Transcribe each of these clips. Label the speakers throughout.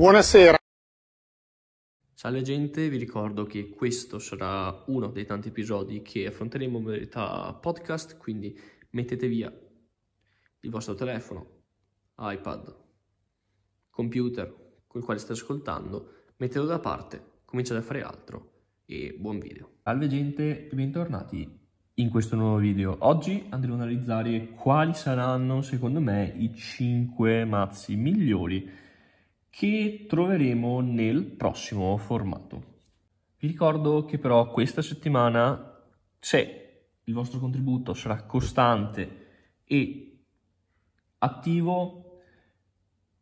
Speaker 1: Buonasera. Salve gente, vi ricordo che questo sarà uno dei tanti episodi che affronteremo in modalità podcast, quindi mettete via il vostro telefono, iPad, computer col quale state ascoltando, mettetelo da parte, cominciate a fare altro e buon video. Salve gente bentornati in questo nuovo video. Oggi andremo ad analizzare quali saranno secondo me i 5 mazzi migliori che troveremo nel prossimo formato. Vi ricordo che però questa settimana, se il vostro contributo sarà costante e attivo,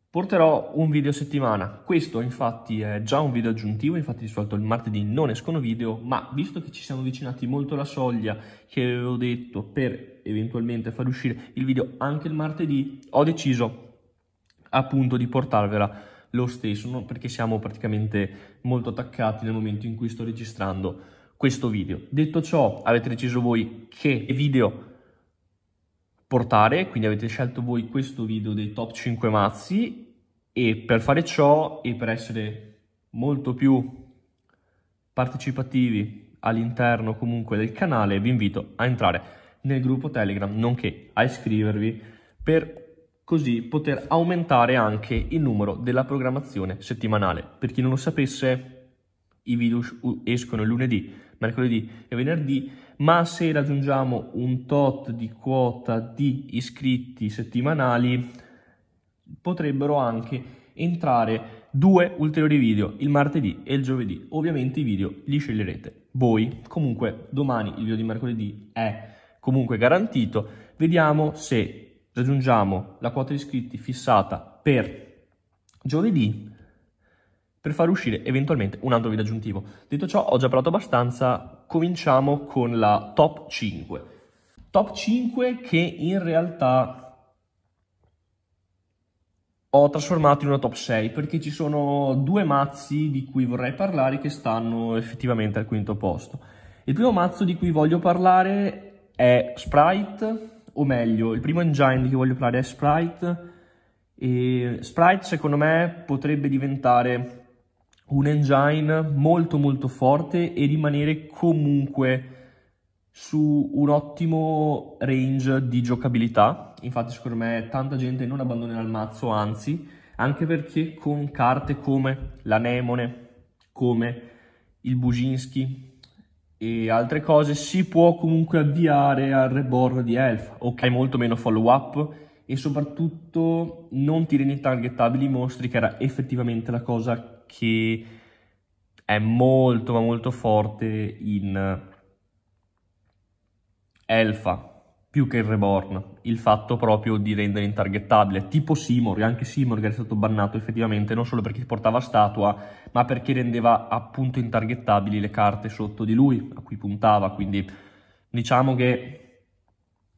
Speaker 1: porterò un video a settimana. Questo infatti è già un video aggiuntivo, infatti di solito il martedì non escono video, ma visto che ci siamo avvicinati molto alla soglia che avevo detto per eventualmente far uscire il video anche il martedì, ho deciso appunto di portarvela lo stesso no? perché siamo praticamente molto attaccati nel momento in cui sto registrando questo video. Detto ciò, avete deciso voi che video portare, quindi avete scelto voi questo video dei top 5 mazzi e per fare ciò e per essere molto più partecipativi all'interno comunque del canale vi invito a entrare nel gruppo Telegram nonché a iscrivervi per così poter aumentare anche il numero della programmazione settimanale. Per chi non lo sapesse, i video escono lunedì, mercoledì e venerdì, ma se raggiungiamo un tot di quota di iscritti settimanali, potrebbero anche entrare due ulteriori video, il martedì e il giovedì. Ovviamente i video li sceglierete voi. Comunque domani il video di mercoledì è comunque garantito. Vediamo se raggiungiamo la quota di iscritti fissata per giovedì per far uscire eventualmente un altro video aggiuntivo. Detto ciò, ho già parlato abbastanza, cominciamo con la top 5. Top 5 che in realtà ho trasformato in una top 6 perché ci sono due mazzi di cui vorrei parlare che stanno effettivamente al quinto posto. Il primo mazzo di cui voglio parlare è Sprite o meglio, il primo engine di cui voglio parlare è Sprite, e Sprite secondo me potrebbe diventare un engine molto molto forte e rimanere comunque su un ottimo range di giocabilità, infatti secondo me tanta gente non abbandonerà il mazzo, anzi, anche perché con carte come l'anemone, come il Buginski, e altre cose, si può comunque avviare al reborn di Elf, ok? Hai molto meno follow up e soprattutto non ti rendi targetabili i mostri, che era effettivamente la cosa che è molto ma molto forte in eh, Elfa più che il reborn, il fatto proprio di rendere intargettabile, tipo Simorg, anche Simorg è stato bannato effettivamente non solo perché portava statua, ma perché rendeva appunto intargettabili le carte sotto di lui, a cui puntava, quindi diciamo che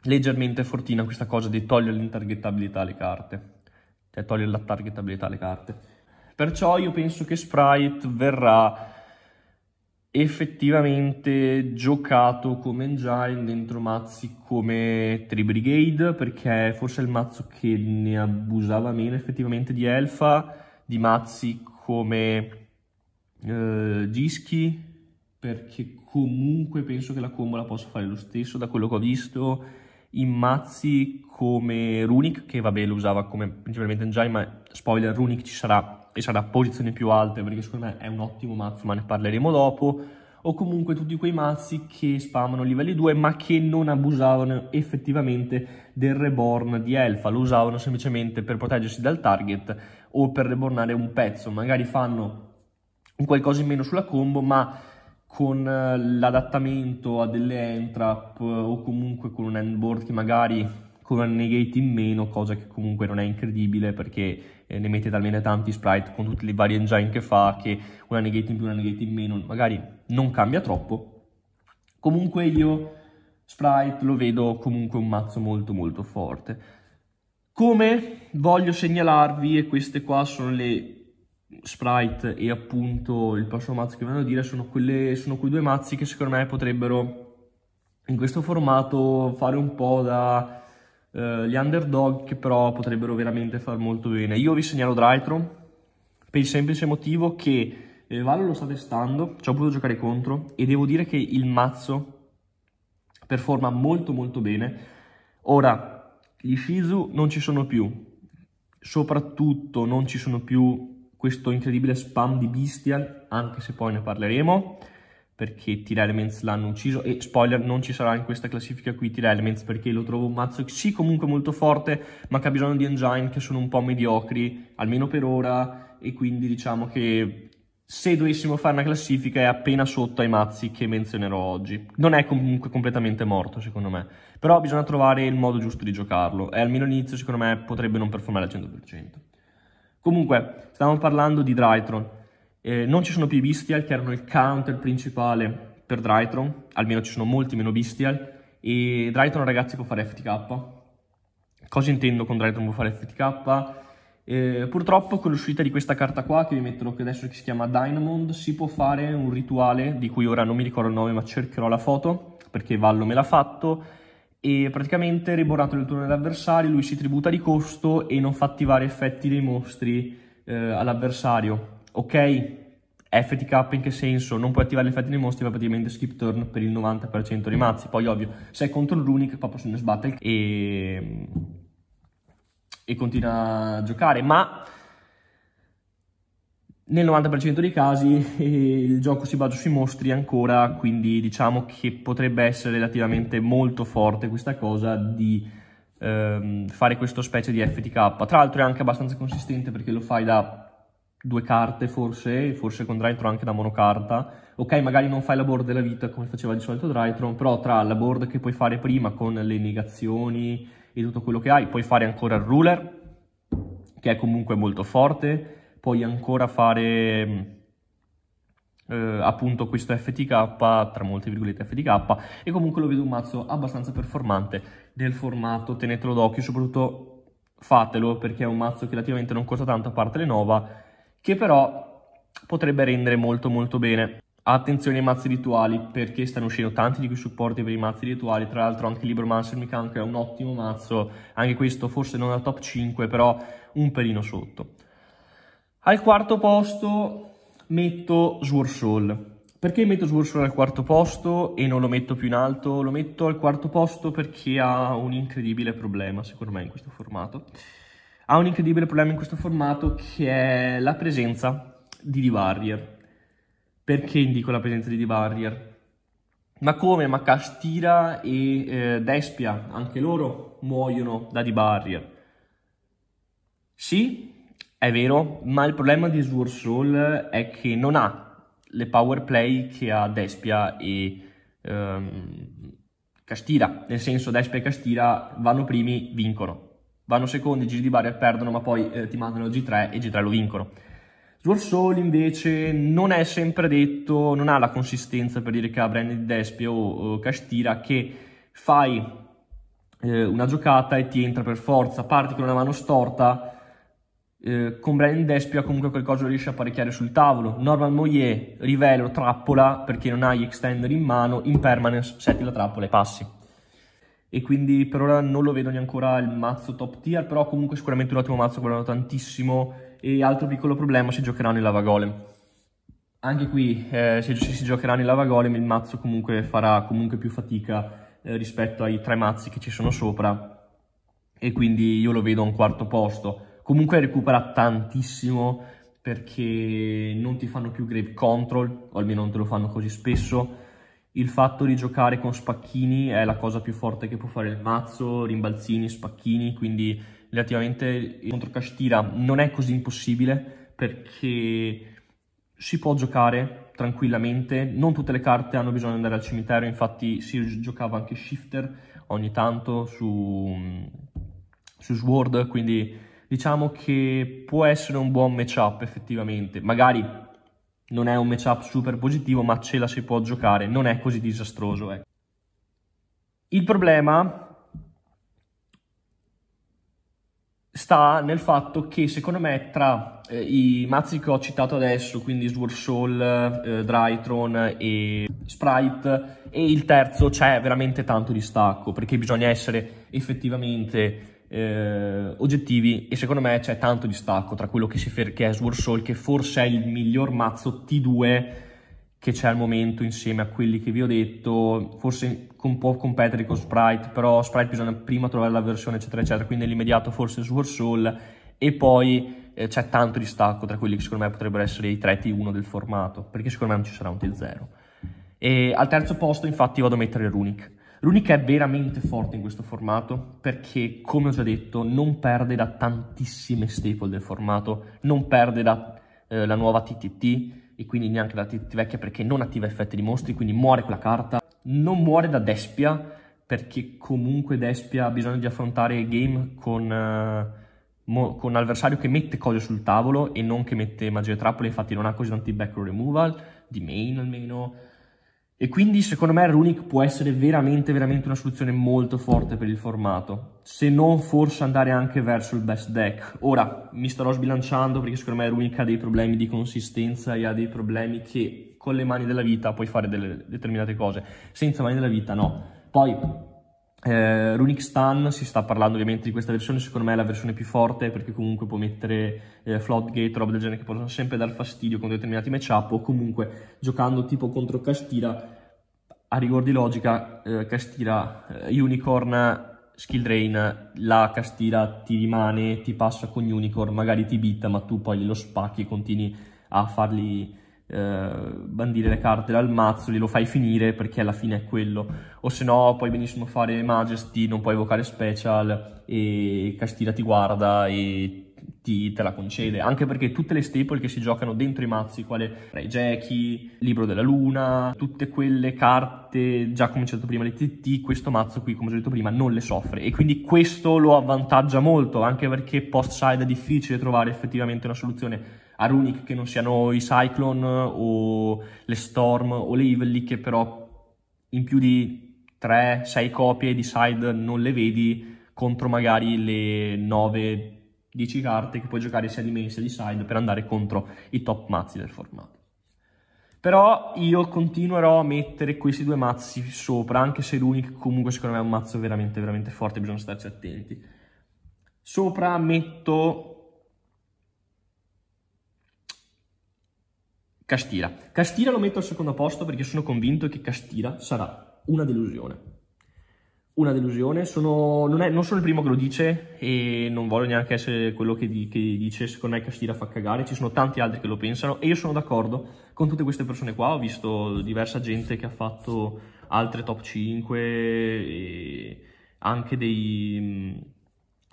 Speaker 1: leggermente fortina questa cosa di togliere l'intargettabilità alle carte, cioè togliere la targetabilità alle carte. Perciò io penso che Sprite verrà effettivamente giocato come engine dentro mazzi come Brigade perché forse è il mazzo che ne abusava meno effettivamente di Elfa di mazzi come eh, Gischi perché comunque penso che la combo la possa fare lo stesso da quello che ho visto in mazzi come Runic che vabbè lo usava come principalmente engine ma spoiler Runic ci sarà riesce ad posizioni più alte perché secondo me è un ottimo mazzo ma ne parleremo dopo o comunque tutti quei mazzi che spammano livelli 2 ma che non abusavano effettivamente del reborn di Elfa, lo usavano semplicemente per proteggersi dal target o per rebornare un pezzo, magari fanno un qualcosa in meno sulla combo ma con eh, l'adattamento a delle end trap eh, o comunque con un end board che magari con una negate in meno, cosa che comunque non è incredibile perché eh, ne mette talmente tanti sprite con tutti i vari engine che fa che una negate in più, una negate in meno magari non cambia troppo. Comunque io sprite lo vedo comunque un mazzo molto molto forte. Come voglio segnalarvi, e queste qua sono le sprite e appunto il prossimo mazzo che vanno a dire, sono, quelle, sono quei due mazzi che secondo me potrebbero in questo formato fare un po' da eh, gli underdog che però potrebbero veramente far molto bene. Io vi segnalo Drytron per il semplice motivo che eh, Valo lo sta testando, ci ho potuto giocare contro e devo dire che il mazzo performa molto molto bene. Ora, gli Shizu non ci sono più, soprattutto non ci sono più questo incredibile spam di Bestial, anche se poi ne parleremo perché Tyr Elements l'hanno ucciso e spoiler non ci sarà in questa classifica qui Tyr Elements perché lo trovo un mazzo sì comunque molto forte ma che ha bisogno di engine che sono un po' mediocri almeno per ora e quindi diciamo che se dovessimo fare una classifica è appena sotto ai mazzi che menzionerò oggi non è comunque completamente morto secondo me però bisogna trovare il modo giusto di giocarlo e almeno all'inizio secondo me potrebbe non performare al 100% comunque stavamo parlando di Drytron eh, non ci sono più i bestial che erano il counter principale per Drytron, almeno ci sono molti meno bestial e Drytron ragazzi può fare FTK. Cosa intendo con Drytron può fare FTK? Eh, purtroppo con l'uscita di questa carta qua, che vi metterò che adesso che si chiama Dynamond, si può fare un rituale, di cui ora non mi ricordo il nome ma cercherò la foto, perché Vallo me l'ha fatto, e praticamente riborato nel turno dell'avversario, lui si tributa di costo e non fa attivare effetti dei mostri eh, all'avversario ok, FTK in che senso? Non puoi attivare l'effetto dei mostri, ma praticamente skip turn per il 90% dei mazzi. Poi ovvio, se è contro il Runic, proprio se ne sbatte il... e... e continua a giocare, ma nel 90% dei casi il gioco si basa sui mostri ancora, quindi diciamo che potrebbe essere relativamente molto forte questa cosa di ehm, fare questo specie di FTK. Tra l'altro è anche abbastanza consistente perché lo fai da due carte forse, forse con Drytron anche da monocarta. Ok, magari non fai la board della vita come faceva di solito Drytron, però tra la board che puoi fare prima con le negazioni e tutto quello che hai, puoi fare ancora il ruler, che è comunque molto forte, puoi ancora fare... Mm, eh, appunto questo FTK tra molte virgolette FTK e comunque lo vedo un mazzo abbastanza performante del formato tenetelo d'occhio soprattutto fatelo perché è un mazzo che relativamente non costa tanto a parte le Nova che però potrebbe rendere molto molto bene. Attenzione ai mazzi rituali perché stanno uscendo tanti di quei supporti per i mazzi rituali, tra l'altro anche Libro Libromancer Mechanic è un ottimo mazzo, anche questo forse non al top 5 però un pelino sotto. Al quarto posto metto Sword Perché metto Sword al quarto posto e non lo metto più in alto? Lo metto al quarto posto perché ha un incredibile problema secondo me in questo formato ha un incredibile problema in questo formato che è la presenza di D-Barrier. Perché indico la presenza di D-Barrier? Ma come? Ma Castira e eh, Despia, anche loro muoiono da D-Barrier. Sì, è vero, ma il problema di Sursol è che non ha le power play che ha Despia e ehm, Castira. Nel senso, Despia e Castira vanno primi, vincono vanno secondi, giri di Bari perdono, ma poi eh, ti mandano il G3 e G3 lo vincono. Swarsol invece non è sempre detto, non ha la consistenza per dire che ha Brenner di Despio o, o Castira che fai eh, una giocata e ti entra per forza, parti con una mano storta, eh, con Brennan Despia comunque qualcosa riesce a parecchiare sul tavolo. Norman Moyer, rivelo, trappola perché non hai extender in mano, in permanence, setti la trappola e passi e quindi per ora non lo vedo neanche ancora il mazzo top tier, però comunque sicuramente un ottimo mazzo, guadagno tantissimo e altro piccolo problema si giocheranno in lava golem. Anche qui, eh, se si giocheranno in lava golem, il mazzo comunque farà comunque più fatica eh, rispetto ai tre mazzi che ci sono sopra e quindi io lo vedo a un quarto posto. Comunque recupera tantissimo perché non ti fanno più grave control, o almeno non te lo fanno così spesso, il fatto di giocare con spacchini è la cosa più forte che può fare il mazzo, rimbalzini, spacchini, quindi relativamente contro Cashtira non è così impossibile perché si può giocare tranquillamente, non tutte le carte hanno bisogno di andare al cimitero, infatti si giocava anche Shifter ogni tanto su, su Sword, quindi diciamo che può essere un buon matchup effettivamente, magari non è un matchup super positivo, ma ce la si può giocare, non è così disastroso. Eh. Il problema sta nel fatto che secondo me tra eh, i mazzi che ho citato adesso, quindi Sword Soul, eh, Drytron e Sprite, e il terzo c'è veramente tanto distacco, perché bisogna essere effettivamente eh, oggettivi e secondo me c'è tanto distacco tra quello che, si fer- che è Sword Soul, che forse è il miglior mazzo T2 che c'è al momento insieme a quelli che vi ho detto, forse un po' competere con Sprite, però Sprite bisogna prima trovare la versione eccetera eccetera, quindi nell'immediato forse Sword Soul e poi eh, c'è tanto distacco tra quelli che secondo me potrebbero essere i 3 T1 del formato, perché secondo me non ci sarà un T0. E al terzo posto infatti vado a mettere Runic. L'unica è veramente forte in questo formato perché, come ho già detto, non perde da tantissime staple del formato, non perde dalla eh, nuova TTT e quindi neanche dalla TTT vecchia perché non attiva effetti di mostri, quindi muore quella carta, non muore da Despia perché comunque Despia ha bisogno di affrontare game con... Eh, con l'avversario che mette cose sul tavolo e non che mette magie trappole, infatti non ha così tanti backrow removal, di main almeno, e quindi secondo me Runic può essere veramente, veramente una soluzione molto forte per il formato, se non forse andare anche verso il best deck. Ora mi starò sbilanciando perché secondo me Runic ha dei problemi di consistenza e ha dei problemi che con le mani della vita puoi fare delle determinate cose, senza mani della vita no. Poi eh, Runic Stun si sta parlando ovviamente di questa versione, secondo me è la versione più forte perché comunque può mettere eh, Floodgate, roba del genere che possono sempre dar fastidio con determinati matchup o comunque giocando tipo contro Castira, a rigor di logica eh, Castira eh, Unicorn Skill Drain, la Castira ti rimane, ti passa con Unicorn, magari ti bitta ma tu poi lo spacchi e continui a farli eh, bandire le carte dal mazzo, glielo fai finire perché alla fine è quello. O se no puoi benissimo fare Majesty, non puoi evocare Special e Castira ti guarda e ti, te la concede. Anche perché tutte le staple che si giocano dentro i mazzi, quale Ray Jackie, Libro della Luna, tutte quelle carte, già come ho detto prima le TT, questo mazzo qui, come ho detto prima, non le soffre. E quindi questo lo avvantaggia molto, anche perché post-side è difficile trovare effettivamente una soluzione a runic che non siano i Cyclone o le Storm o le Ivelly che però in più di 3-6 copie di side non le vedi contro magari le 9 10 carte che puoi giocare sia di main sia di side per andare contro i top mazzi del formato. Però io continuerò a mettere questi due mazzi sopra, anche se l'unico comunque secondo me è un mazzo veramente veramente forte, bisogna starci attenti. Sopra metto Castira. Castira lo metto al secondo posto perché sono convinto che Castira sarà una delusione. Una delusione, sono, non, è, non, sono il primo che lo dice e non voglio neanche essere quello che, di, che dice secondo me Castira fa cagare, ci sono tanti altri che lo pensano e io sono d'accordo con tutte queste persone qua, ho visto diversa gente che ha fatto altre top 5 e anche dei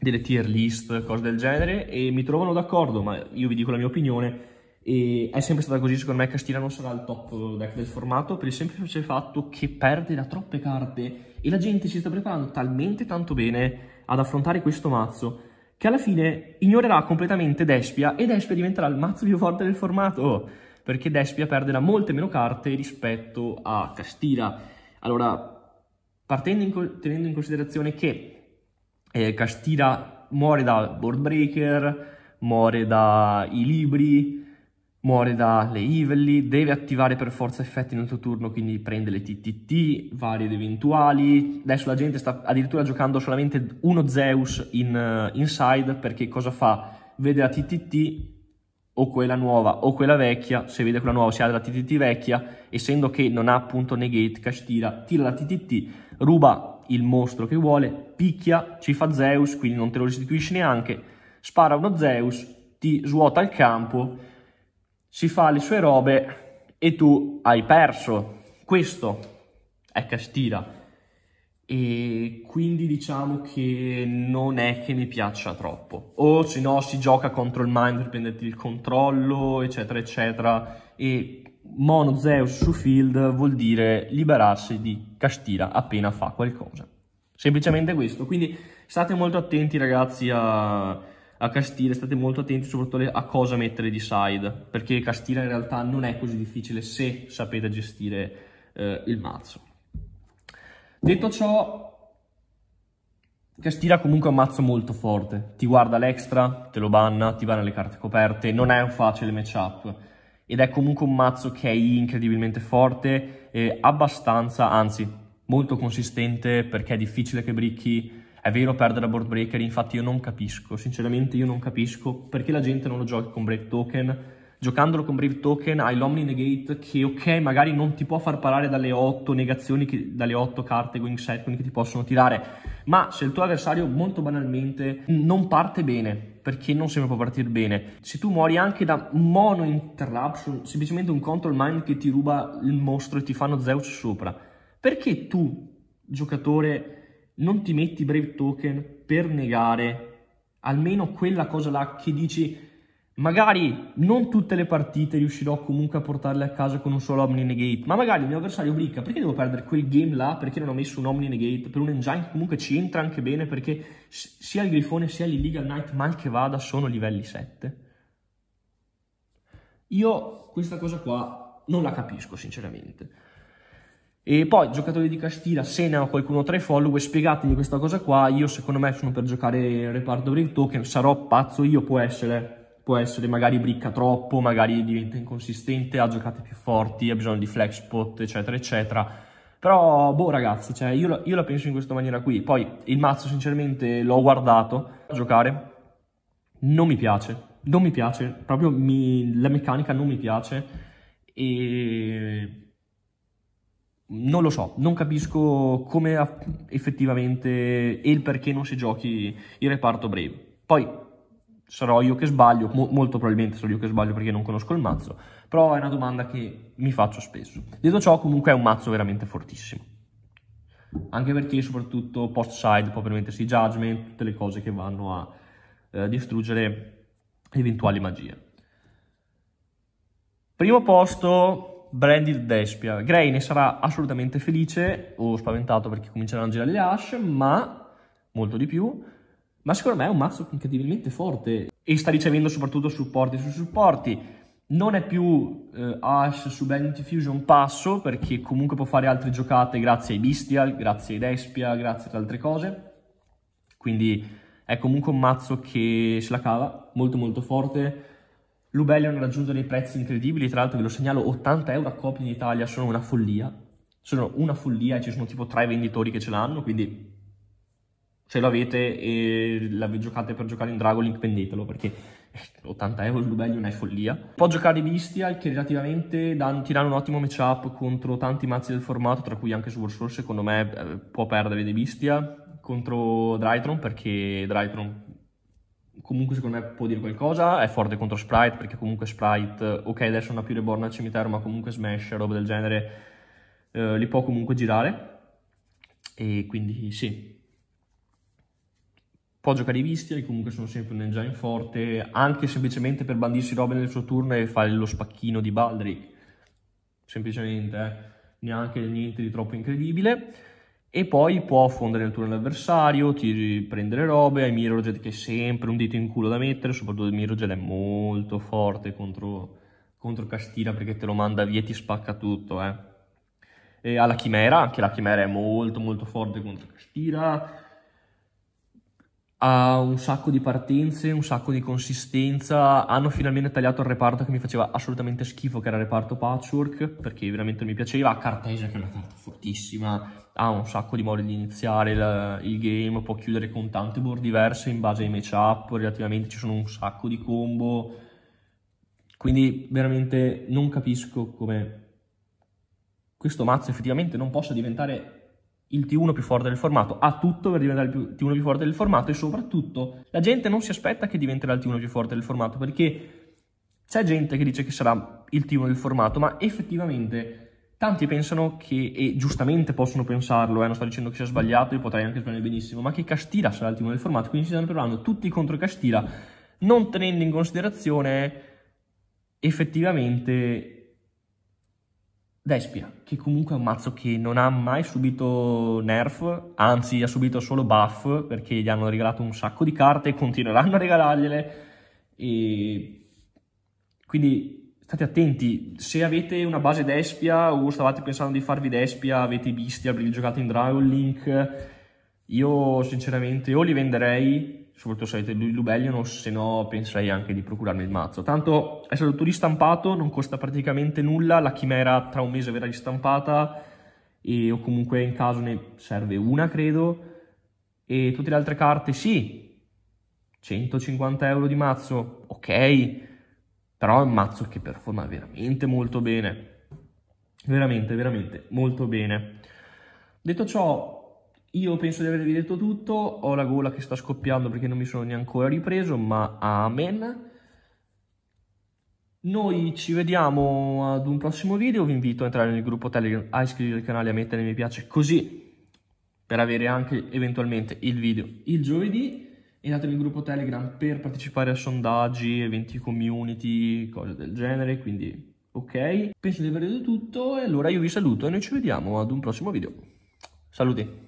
Speaker 1: delle tier list, cose del genere, e mi trovano d'accordo, ma io vi dico la mia opinione, e è sempre stata così, secondo me Castina non sarà il top deck del formato per il semplice fatto che perde da troppe carte e la gente si sta preparando talmente tanto bene ad affrontare questo mazzo che alla fine ignorerà completamente Despia e Despia diventerà il mazzo più forte del formato oh, perché Despia perderà molte meno carte rispetto a Castira. Allora, partendo in tenendo in considerazione che eh, Castira muore da Board Breaker, muore dai libri, muore dalle Ivelly, deve attivare per forza effetti nel tuo turno, quindi prende le TTT, varie ed eventuali. Adesso la gente sta addirittura giocando solamente uno Zeus in uh, inside, perché cosa fa? Vede la TTT, o quella nuova o quella vecchia, se vede quella nuova si ha la TTT vecchia, essendo che non ha appunto negate, cash tira, tira la TTT, ruba il mostro che vuole, picchia, ci fa Zeus, quindi non te lo restituisce neanche, spara uno Zeus, ti svuota il campo si fa le sue robe e tu hai perso. Questo è Castira. E quindi diciamo che non è che mi piaccia troppo. O se no si gioca contro il mind per prenderti il controllo, eccetera, eccetera. E mono Zeus su field vuol dire liberarsi di Castira appena fa qualcosa. Semplicemente questo. Quindi state molto attenti ragazzi a a Castile state molto attenti soprattutto a cosa mettere di side, perché Castile in realtà non è così difficile se sapete gestire eh, il mazzo. Detto ciò, Castilla comunque un mazzo molto forte, ti guarda l'extra, te lo banna, ti banna le carte coperte, non è un facile matchup ed è comunque un mazzo che è incredibilmente forte, abbastanza, anzi molto consistente perché è difficile che bricchi è vero perdere a board breaker, infatti io non capisco, sinceramente io non capisco perché la gente non lo giochi con Brave Token. Giocandolo con Brave Token hai l'Omni Negate che ok magari non ti può far parare dalle 8 negazioni, che, dalle 8 carte going set quindi che ti possono tirare, ma se il tuo avversario molto banalmente non parte bene, perché non sembra può partire bene. Se tu muori anche da mono interruption, semplicemente un control mind che ti ruba il mostro e ti fanno Zeus sopra, perché tu, giocatore non ti metti Brave Token per negare almeno quella cosa là che dici magari non tutte le partite riuscirò comunque a portarle a casa con un solo Omni Negate, ma magari il mio avversario bricca, perché devo perdere quel game là perché non ho messo un Omni Negate per un engine che comunque ci entra anche bene perché sia il Grifone sia l'Illegal Knight mal che vada sono livelli 7. Io questa cosa qua non la capisco sinceramente. E poi, giocatori di Castilla, Sena o qualcuno tra i follower, spiegatemi questa cosa qua. Io, secondo me, sono per giocare reparto break token. Sarò pazzo io, può essere. Può essere, magari bricca troppo, magari diventa inconsistente, ha giocate più forti, ha bisogno di flex spot, eccetera, eccetera. Però, boh, ragazzi, cioè, io, la, io la penso in questa maniera qui. Poi, il mazzo, sinceramente, l'ho guardato a giocare. Non mi piace. Non mi piace. Proprio mi, la meccanica non mi piace. E non lo so, non capisco come effettivamente e il perché non si giochi il reparto breve. Poi sarò io che sbaglio, mo- molto probabilmente sarò io che sbaglio perché non conosco il mazzo, però è una domanda che mi faccio spesso. Detto ciò, comunque è un mazzo veramente fortissimo. Anche perché soprattutto post side può permettersi judgment, tutte le cose che vanno a eh, distruggere eventuali magie. Primo posto Branded Despia. Gray ne sarà assolutamente felice o spaventato perché cominceranno a girare le Ash, ma molto di più. Ma secondo me è un mazzo incredibilmente forte e sta ricevendo soprattutto supporti su supporti. Non è più eh, Ash su Bandit Fusion passo perché comunque può fare altre giocate grazie ai Bestial, grazie ai Despia, grazie ad altre cose. Quindi è comunque un mazzo che se la cava, molto molto forte L'Ubellion ha raggiunto dei prezzi incredibili, tra l'altro ve lo segnalo, 80 euro a copia in Italia sono una follia, sono una follia e ci sono tipo tre venditori che ce l'hanno, quindi se l'avete e la giocate per giocare in Dragolink Link vendetelo perché 80 euro l'Ubellion è follia. Può giocare Vistial che relativamente danno, tirano un ottimo matchup contro tanti mazzi del formato, tra cui anche Sword Source, secondo me eh, può perdere di Vistial contro Drytron perché Drytron comunque secondo me può dire qualcosa, è forte contro Sprite perché comunque Sprite, ok adesso non ha più le borne al cimitero ma comunque Smash, e roba del genere, eh, li può comunque girare e quindi sì. Può giocare i visti, comunque sono sempre un engine forte, anche semplicemente per bandirsi robe nel suo turno e fare lo spacchino di Baldrick. Semplicemente, eh. neanche niente di troppo incredibile e poi può fondere il turno all'avversario, ti prende le robe, hai Mirrorjet che è sempre un dito in culo da mettere, soprattutto Mirrorjet è molto forte contro, contro Castira perché te lo manda via e ti spacca tutto, eh. E ha la Chimera, anche la Chimera è molto molto forte contro Castira, ha un sacco di partenze, un sacco di consistenza, hanno finalmente tagliato il reparto che mi faceva assolutamente schifo, che era il reparto patchwork, perché veramente mi piaceva, Cartesia che è una carta fortissima, ha un sacco di modi di iniziare il, il game, può chiudere con tante board diverse in base ai matchup, relativamente ci sono un sacco di combo, quindi veramente non capisco come questo mazzo effettivamente non possa diventare il T1 più forte del formato, ha tutto per diventare il T1 più forte del formato e soprattutto la gente non si aspetta che diventerà il T1 più forte del formato perché c'è gente che dice che sarà il T1 del formato, ma effettivamente Tanti pensano che, e giustamente possono pensarlo, eh, non sto dicendo che sia sbagliato, io potrei anche sbagliare benissimo, ma che Castilla sarà il timo del formato, quindi si stanno preparando tutti contro Castilla, non tenendo in considerazione effettivamente Despia, che comunque è un mazzo che non ha mai subito nerf, anzi ha subito solo buff, perché gli hanno regalato un sacco di carte e continueranno a regalargliele, e quindi state attenti, se avete una base d'Espia o stavate pensando di farvi d'Espia, avete i Bestial perché giocate in Dragon Link, io sinceramente o li venderei, soprattutto se avete Lubellion, o se no penserei anche di procurarmi il mazzo. Tanto è stato tutto ristampato, non costa praticamente nulla, la chimera tra un mese verrà ristampata, e, o comunque in caso ne serve una credo, e tutte le altre carte sì, 150 euro di mazzo, ok, ok, però è un mazzo che performa veramente molto bene. Veramente, veramente molto bene. Detto ciò, io penso di avervi detto tutto, ho la gola che sta scoppiando perché non mi sono neanche ancora ripreso, ma amen. Noi ci vediamo ad un prossimo video, vi invito a entrare nel gruppo Telegram, a iscrivervi al canale, a mettere mi piace così per avere anche eventualmente il video il giovedì. Entratevi nel gruppo Telegram per partecipare a sondaggi, eventi community, cose del genere, quindi ok. Penso di aver detto tutto e allora io vi saluto e noi ci vediamo ad un prossimo video. Saluti!